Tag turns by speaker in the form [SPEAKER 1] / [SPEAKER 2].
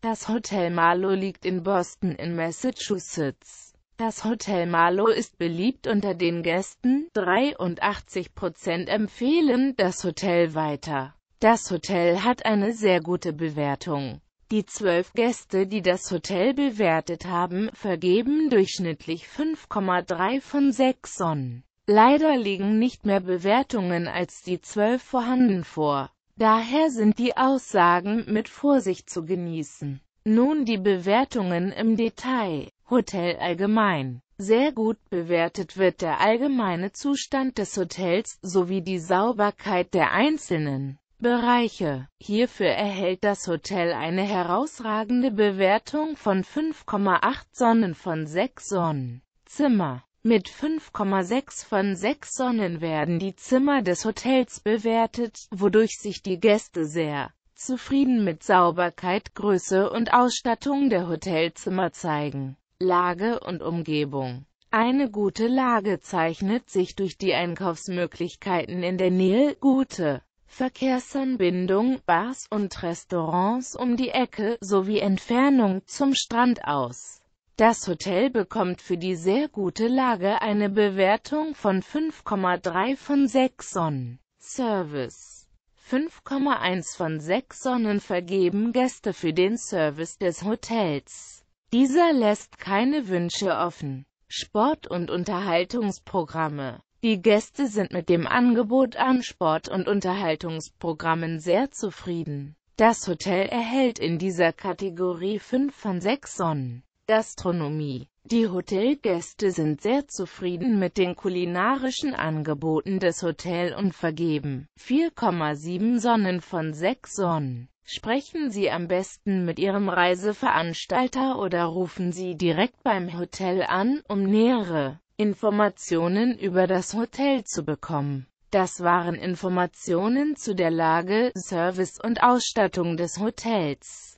[SPEAKER 1] Das Hotel Marlow liegt in Boston in Massachusetts. Das Hotel Marlow ist beliebt unter den Gästen, 83% empfehlen das Hotel weiter. Das Hotel hat eine sehr gute Bewertung. Die zwölf Gäste, die das Hotel bewertet haben, vergeben durchschnittlich 5,3 von 6 Sonnen. Leider liegen nicht mehr Bewertungen als die zwölf vorhanden vor. Daher sind die Aussagen mit Vorsicht zu genießen. Nun die Bewertungen im Detail. Hotel allgemein. Sehr gut bewertet wird der allgemeine Zustand des Hotels sowie die Sauberkeit der einzelnen Bereiche. Hierfür erhält das Hotel eine herausragende Bewertung von 5,8 Sonnen von 6 Sonnen. Zimmer mit 5,6 von 6 Sonnen werden die Zimmer des Hotels bewertet, wodurch sich die Gäste sehr zufrieden mit Sauberkeit, Größe und Ausstattung der Hotelzimmer zeigen. Lage und Umgebung Eine gute Lage zeichnet sich durch die Einkaufsmöglichkeiten in der Nähe, gute Verkehrsanbindung, Bars und Restaurants um die Ecke sowie Entfernung zum Strand aus. Das Hotel bekommt für die sehr gute Lage eine Bewertung von 5,3 von 6 Sonnen. Service 5,1 von 6 Sonnen vergeben Gäste für den Service des Hotels. Dieser lässt keine Wünsche offen. Sport- und Unterhaltungsprogramme Die Gäste sind mit dem Angebot an Sport- und Unterhaltungsprogrammen sehr zufrieden. Das Hotel erhält in dieser Kategorie 5 von 6 Sonnen. Gastronomie Die Hotelgäste sind sehr zufrieden mit den kulinarischen Angeboten des Hotels und vergeben 4,7 Sonnen von 6 Sonnen. Sprechen Sie am besten mit Ihrem Reiseveranstalter oder rufen Sie direkt beim Hotel an, um nähere Informationen über das Hotel zu bekommen. Das waren Informationen zu der Lage, Service und Ausstattung des Hotels.